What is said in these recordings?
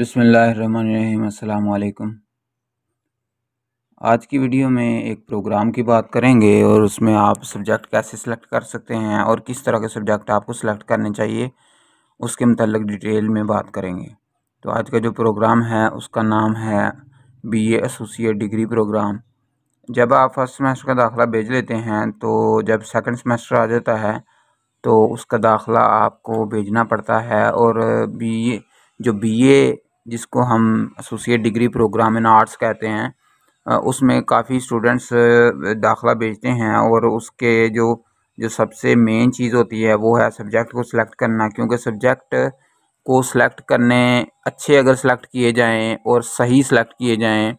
अस्सलाम वालेकुम आज की वीडियो में एक प्रोग्राम की बात करेंगे और उसमें आप सब्जेक्ट कैसे सिलेक्ट कर सकते हैं और किस तरह के सब्जेक्ट आपको सिलेक्ट करने चाहिए उसके मतलब डिटेल में बात करेंगे तो आज का जो प्रोग्राम है उसका नाम है B A associate degree program जब आप फर्स्ट सेमेस्टर का दाखिला भेज लेते हैं तो जब सेकंड सेमेस्टर आ जाता है तो उसका दाखिला आपको भेजना पड़ता है और बी जो बी ए जिसको हम associate degree program in arts कहते हैं उसमें काफ़ी स्टूडेंट्स दाखला भेजते हैं और उसके जो जो सबसे मेन चीज़ होती है वो है सब्जेक्ट को सिलेक्ट करना क्योंकि सब्जेक्ट को सिलेक्ट करने अच्छे अगर सिलेक्ट किए जाएं और सही सिलेक्ट किए जाएं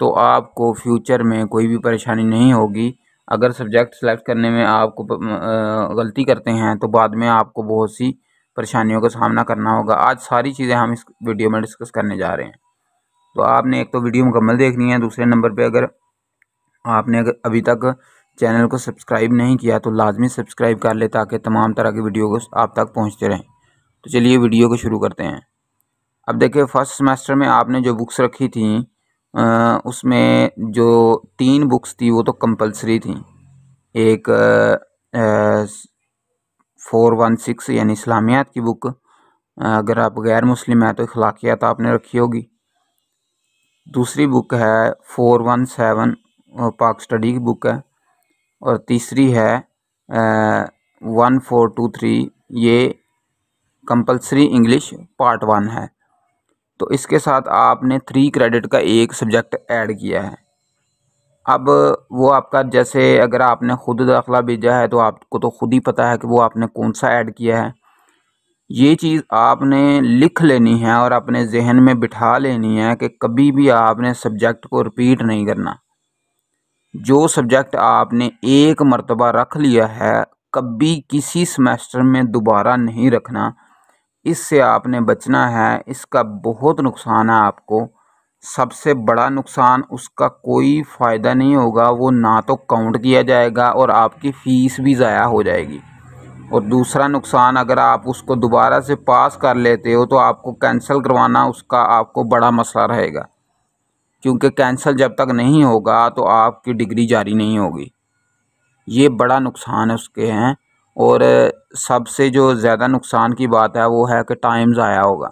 तो आपको फ्यूचर में कोई भी परेशानी नहीं होगी अगर सब्जेक्ट सेलेक्ट करने में आपको गलती करते हैं तो बाद में आपको बहुत सी परेशानियों का सामना करना होगा आज सारी चीज़ें हम इस वीडियो में डिस्कस करने जा रहे हैं तो आपने एक तो वीडियो मुकम्मल देखनी है दूसरे नंबर पे अगर आपने अगर अभी तक चैनल को सब्सक्राइब नहीं किया तो लाजमी सब्सक्राइब कर ले ताकि तमाम तरह की वीडियो को आप तक पहुँचते रहें तो चलिए वीडियो को शुरू करते हैं अब देखिए फ़र्स्ट सेमेस्टर में आपने जो बुक्स रखी थी उसमें जो तीन बुक्स थी वो तो कंपलसरी थी एक फोर वन सिक्स यानी इस्लामियात की बुक अगर आप गैर मुस्लिम हैं तो अखलाकियात आपने रखी होगी दूसरी बुक है four one seven Pak study की बुक है और तीसरी है वन फोर टू थ्री ये कंपलसरी इंग्लिश पार्ट वन है तो इसके साथ आपने थ्री क्रेडिट का एक सब्जेक्ट ऐड किया है अब वो आपका जैसे अगर आपने खुद दाखिला भेजा है तो आपको तो खुद ही पता है कि वो आपने कौन सा ऐड किया है ये चीज़ आपने लिख लेनी है और अपने जहन में बिठा लेनी है कि कभी भी आपने सब्जेक्ट को रिपीट नहीं करना जो सब्जेक्ट आपने एक मरतबा रख लिया है कभी किसी सेमेस्टर में दोबारा नहीं रखना इससे आपने बचना है इसका बहुत नुकसान है आपको सबसे बड़ा नुकसान उसका कोई फ़ायदा नहीं होगा वो ना तो काउंट किया जाएगा और आपकी फ़ीस भी ज़ाया हो जाएगी और दूसरा नुकसान अगर आप उसको दोबारा से पास कर लेते हो तो आपको कैंसिल करवाना उसका आपको बड़ा मसला रहेगा क्योंकि कैंसिल जब तक नहीं होगा तो आपकी डिग्री जारी नहीं होगी ये बड़ा नुकसान उसके हैं और सबसे जो ज़्यादा नुकसान की बात है वो है कि टाइम ज़ाया होगा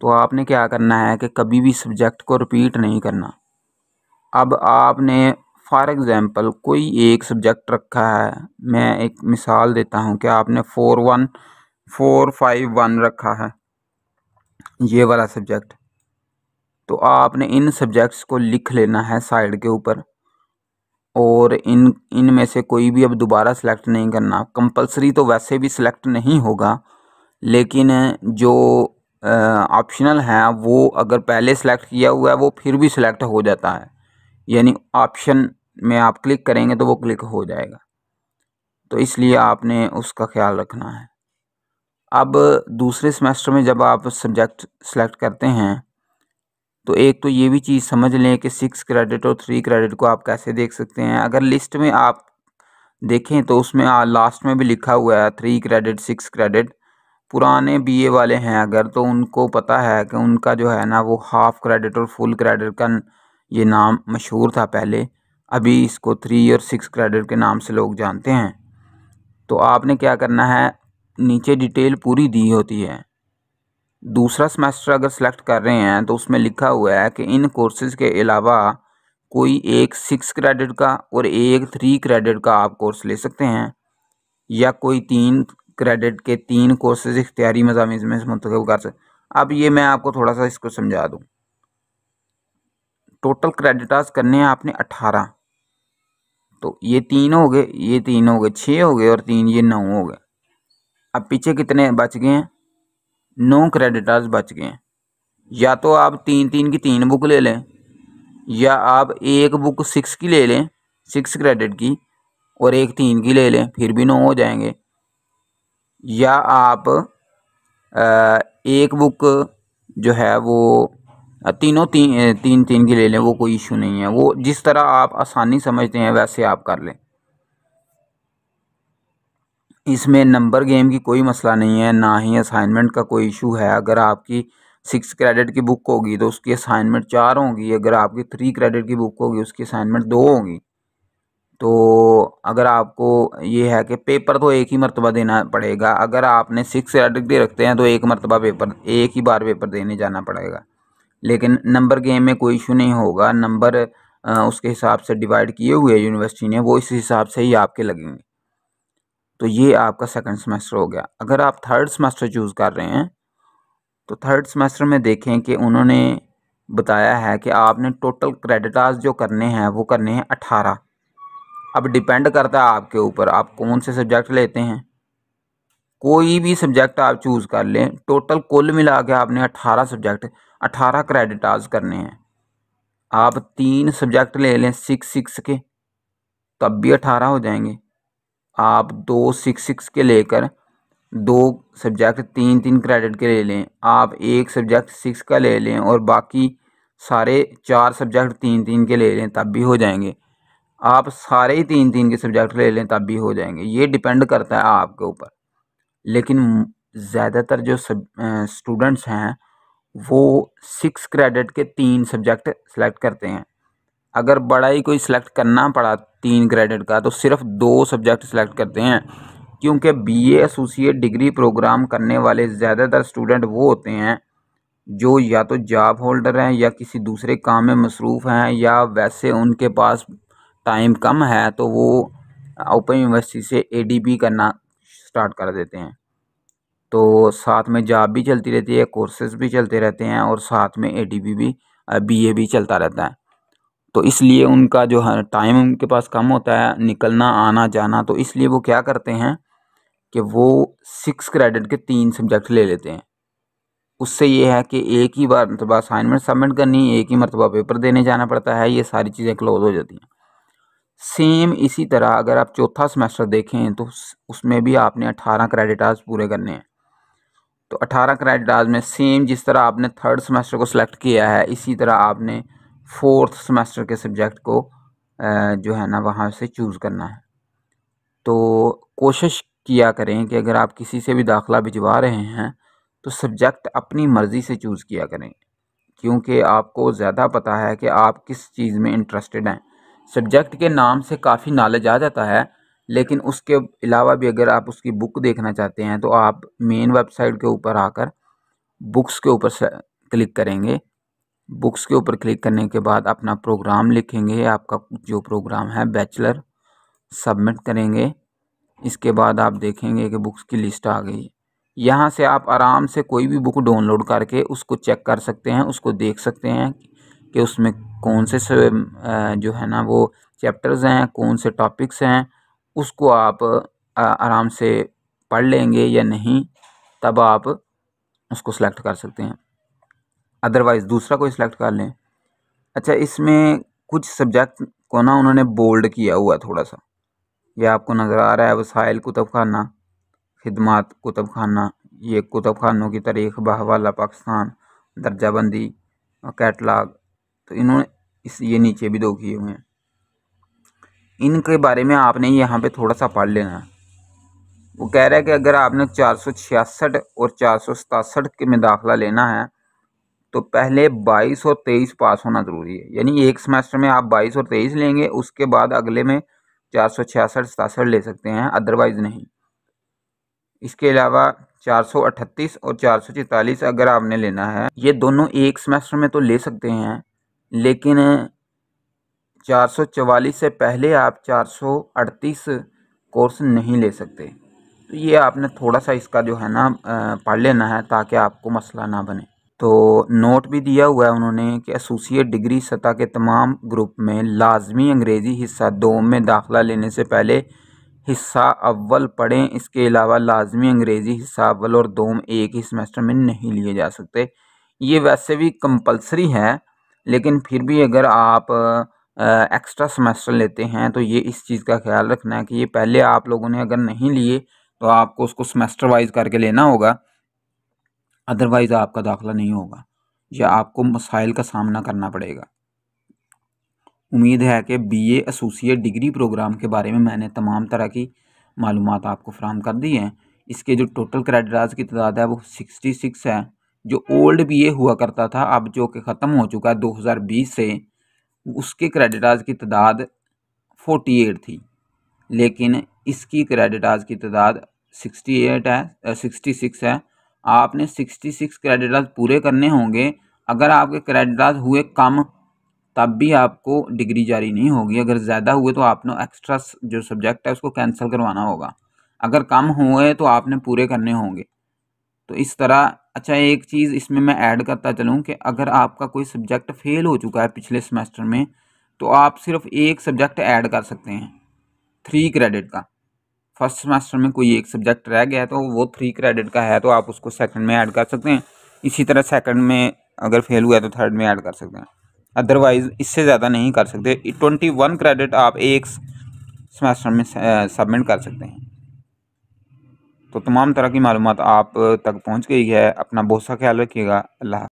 तो आपने क्या करना है कि कभी भी सब्जेक्ट को रिपीट नहीं करना अब आपने फॉर एग्ज़ाम्पल कोई एक सब्जेक्ट रखा है मैं एक मिसाल देता हूँ कि आपने four one four five one रखा है ये वाला सब्जेक्ट तो आपने इन सब्जेक्ट्स को लिख लेना है साइड के ऊपर और इन इन में से कोई भी अब दोबारा सेलेक्ट नहीं करना कंपलसरी तो वैसे भी सिलेक्ट नहीं होगा लेकिन जो ऑप्शनल हैं वो अगर पहले सेलेक्ट किया हुआ है वो फिर भी सिलेक्ट हो जाता है यानी ऑप्शन में आप क्लिक करेंगे तो वो क्लिक हो जाएगा तो इसलिए आपने उसका ख्याल रखना है अब दूसरे सेमेस्टर में जब आप सब्जेक्ट सेलेक्ट करते हैं तो एक तो ये भी चीज़ समझ लें कि सिक्स क्रेडिट और थ्री क्रेडिट को आप कैसे देख सकते हैं अगर लिस्ट में आप देखें तो उसमें लास्ट में भी लिखा हुआ है थ्री क्रेडिट सिक्स क्रेडिट पुराने बीए वाले हैं अगर तो उनको पता है कि उनका जो है ना वो हाफ़ क्रेडिट और फुल क्रेडिट का ये नाम मशहूर था पहले अभी इसको थ्री और सिक्स क्रेडिट के नाम से लोग जानते हैं तो आपने क्या करना है नीचे डिटेल पूरी दी होती है दूसरा सेमेस्टर अगर सेलेक्ट कर रहे हैं तो उसमें लिखा हुआ है कि इन कोर्सेज के अलावा कोई एक सिक्स क्रेडिट का और एक थ्री क्रेडिट का आप कोर्स ले सकते हैं या कोई तीन क्रेडिट के तीन कोर्सेज इख्तियारी मजामी में मुंतब कर सकते अब ये मैं आपको थोड़ा सा इसको समझा दूँ टोटल आज करने हैं आपने अट्ठारह तो ये तीन हो गए ये तीन हो गए छः हो गए और तीन ये नौ हो गए अब पीछे कितने बच गए हैं नौ आज बच गए हैं या तो आप तीन तीन की तीन बुक ले लें या आप एक बुक सिक्स की ले लें सिक्स क्रेडिट की और एक तीन की ले लें फिर भी नौ हो जाएंगे या आप एक बुक जो है वो तीनों तीन तीन तीन की ले लें वो कोई इशू नहीं है वो जिस तरह आप आसानी समझते हैं वैसे आप कर लें इसमें नंबर गेम की कोई मसला नहीं है ना ही असाइनमेंट का कोई इशू है अगर आपकी सिक्स क्रेडिट की बुक होगी तो उसकी असाइनमेंट चार होंगी अगर आपकी थ्री क्रेडिट की बुक होगी उसकी असाइनमेंट दो होंगी तो अगर आपको ये है कि पेपर तो एक ही मरतबा देना पड़ेगा अगर आपने सिक्स डिग्री रखते हैं तो एक मरतबा पेपर एक ही बार पेपर देने जाना पड़ेगा लेकिन नंबर गेम में कोई इशू नहीं होगा नंबर उसके हिसाब से डिवाइड किए हुए यूनिवर्सिटी ने वो इस हिसाब से ही आपके लगेंगे तो ये आपका सेकंड सेमेस्टर हो गया अगर आप थर्ड सेमेस्टर चूज़ कर रहे हैं तो थर्ड सेमेस्टर में देखें कि उन्होंने बताया है कि आपने टोटल क्रेडिट जो करने हैं वो करने हैं अठारह अब डिपेंड करता है आपके ऊपर आप कौन से सब्जेक्ट लेते हैं कोई भी सब्जेक्ट आप चूज़ कर लें टोटल कुल मिला के आपने अठारह सब्जेक्ट अठारह क्रेडिट आज करने हैं आप तीन सब्जेक्ट ले लें सिक्स सिक्स के तब भी अठारह हो जाएंगे आप दो सिक्स सिक्स के लेकर दो सब्जेक्ट तीन तीन क्रेडिट के ले लें आप एक सब्जेक्ट सिक्स का ले लें और बाकी सारे चार सब्जेक्ट तीन तीन के ले लें तब भी हो जाएंगे आप सारे ही तीन तीन के सब्जेक्ट ले लें तब भी हो जाएंगे ये डिपेंड करता है आपके ऊपर लेकिन ज़्यादातर जो सब स्टूडेंट्स हैं वो सिक्स क्रेडिट के तीन सब्जेक्ट सेलेक्ट करते हैं अगर बड़ा ही कोई सिलेक्ट करना पड़ा तीन क्रेडिट का तो सिर्फ दो सब्जेक्ट सेलेक्ट करते हैं क्योंकि बीए एसोसिएट डिग्री प्रोग्राम करने वाले ज़्यादातर स्टूडेंट वो होते हैं जो या तो जॉब होल्डर हैं या किसी दूसरे काम में मसरूफ़ हैं या वैसे उनके पास टाइम कम है तो वो ओपन यूनिवर्सिटी से ए करना स्टार्ट कर देते हैं तो साथ में जॉब भी चलती रहती है कोर्सेज भी चलते रहते हैं और साथ में ए भी ए भी चलता रहता है तो इसलिए उनका जो है टाइम उनके पास कम होता है निकलना आना जाना तो इसलिए वो क्या करते हैं कि वो सिक्स क्रेडिट के तीन सब्जेक्ट ले लेते हैं उससे ये है कि एक ही बार मरतबा असाइनमेंट सबमिट करनी एक ही मरतबा पेपर देने जाना पड़ता है ये सारी चीज़ें क्लोज हो जाती हैं सेम इसी तरह अगर आप चौथा सेमेस्टर देखें तो उसमें भी आपने अठारह क्रेडिट आज पूरे करने हैं तो अट्ठारह क्रेडिट आज में सेम जिस तरह आपने थर्ड सेमेस्टर को सिलेक्ट किया है इसी तरह आपने फोर्थ सेमेस्टर के सब्जेक्ट को जो है ना वहाँ से चूज़ करना है तो कोशिश किया करें कि अगर आप किसी से भी दाखला भिजवा रहे हैं तो सब्जेक्ट अपनी मर्ज़ी से चूज़ किया करें क्योंकि आपको ज़्यादा पता है कि आप किस चीज़ में इंटरेस्टेड हैं सब्जेक्ट के नाम से काफ़ी नॉलेज आ जाता है लेकिन उसके अलावा भी अगर आप उसकी बुक देखना चाहते हैं तो आप मेन वेबसाइट के ऊपर आकर बुक्स के ऊपर क्लिक करेंगे बुक्स के ऊपर क्लिक करने के बाद अपना प्रोग्राम लिखेंगे आपका जो प्रोग्राम है बैचलर सबमिट करेंगे इसके बाद आप देखेंगे कि बुक्स की लिस्ट आ गई यहाँ से आप आराम से कोई भी बुक डाउनलोड करके उसको चेक कर सकते हैं उसको देख सकते हैं कि उसमें कौन से जो है ना वो चैप्टर्स हैं कौन से टॉपिक्स हैं उसको आप आराम से पढ़ लेंगे या नहीं तब आप उसको सिलेक्ट कर सकते हैं अदरवाइज़ दूसरा कोई सिलेक्ट कर लें अच्छा इसमें कुछ सब्जेक्ट को ना उन्होंने बोल्ड किया हुआ थोड़ा सा यह आपको नज़र आ रहा है वसाइल कुतुब खाना खदमात कुतुब खाना ये कुतुब खानों की तारीख बहवाला पाकिस्तान दर्जाबंदी कैटलाग तो इन्होंने इस ये नीचे भी दो किए हुए हैं इनके बारे में आपने यहाँ पे थोड़ा सा पढ़ लेना है वो कह रहा है कि अगर आपने चार और चार के में दाखिला लेना है तो पहले 22 और 23 पास होना ज़रूरी है यानी एक सेमेस्टर में आप 22 और 23 लेंगे उसके बाद अगले में चार सौ छियासठ ले सकते हैं अदरवाइज़ नहीं इसके अलावा 438 और 444 अगर आपने लेना है ये दोनों एक सेमेस्टर में तो ले सकते हैं लेकिन चार सौ चवालीस से पहले आप चार सौ अड़तीस कोर्स नहीं ले सकते तो ये आपने थोड़ा सा इसका जो है ना पढ़ लेना है ताकि आपको मसला ना बने तो नोट भी दिया हुआ है उन्होंने कि एसोसिएट डिग्री सतह के तमाम ग्रुप में लाजमी अंग्रेज़ी हिस्सा दो में दाखला लेने से पहले हिस्सा अव्वल पढ़ें इसके अलावा लाजमी अंग्रेज़ी हिस्सा अव्वल और दोम एक ही सेमेस्टर में नहीं लिए जा सकते ये वैसे भी कंपलसरी है लेकिन फिर भी अगर आप एक्स्ट्रा सेमेस्टर लेते हैं तो ये इस चीज़ का ख्याल रखना है कि ये पहले आप लोगों ने अगर नहीं लिए तो आपको उसको सेमेस्टर वाइज करके लेना होगा अदरवाइज़ आपका दाखला नहीं होगा या आपको मसाइल का सामना करना पड़ेगा उम्मीद है कि बीए एसोसिएट डिग्री प्रोग्राम के बारे में मैंने तमाम तरह की मालूम आपको फ्राहम कर दी हैं इसके जो टोटल क्रेडिट राज की तादाद है वो सिक्सटी सिक्स है जो ओल्ड बी ए हुआ करता था अब जो कि ख़त्म हो चुका है 2020 से उसके क्रेडिट आज की तादाद 48 थी लेकिन इसकी क्रेडिट आज की तादाद 68 है सिक्सटी सिक्स है आपने 66 क्रेडिट आज पूरे करने होंगे अगर आपके क्रेडिटाज हुए कम तब भी आपको डिग्री जारी नहीं होगी अगर ज़्यादा हुए तो आपने एक्स्ट्रा जो सब्जेक्ट है उसको कैंसिल करवाना होगा अगर कम हुए तो आपने पूरे करने होंगे तो इस तरह अच्छा एक चीज़ इसमें मैं ऐड करता चलूँ कि अगर आपका कोई सब्जेक्ट फेल हो चुका है पिछले सेमेस्टर में तो आप सिर्फ एक सब्जेक्ट ऐड कर सकते हैं थ्री क्रेडिट का फर्स्ट सेमेस्टर में कोई एक सब्जेक्ट रह गया तो वो थ्री क्रेडिट का है तो आप उसको सेकंड में ऐड कर सकते हैं इसी तरह सेकंड में अगर फेल हुआ है तो थर्ड में ऐड कर सकते हैं अदरवाइज़ इससे ज़्यादा नहीं कर सकते ट्वेंटी वन क्रेडिट आप एक सेमेस्टर में सबमिट कर सकते हैं तो तमाम तरह की मालूम आप तक पहुँच गई है अपना बहुत सा ख्याल रखिएगा अल्लाह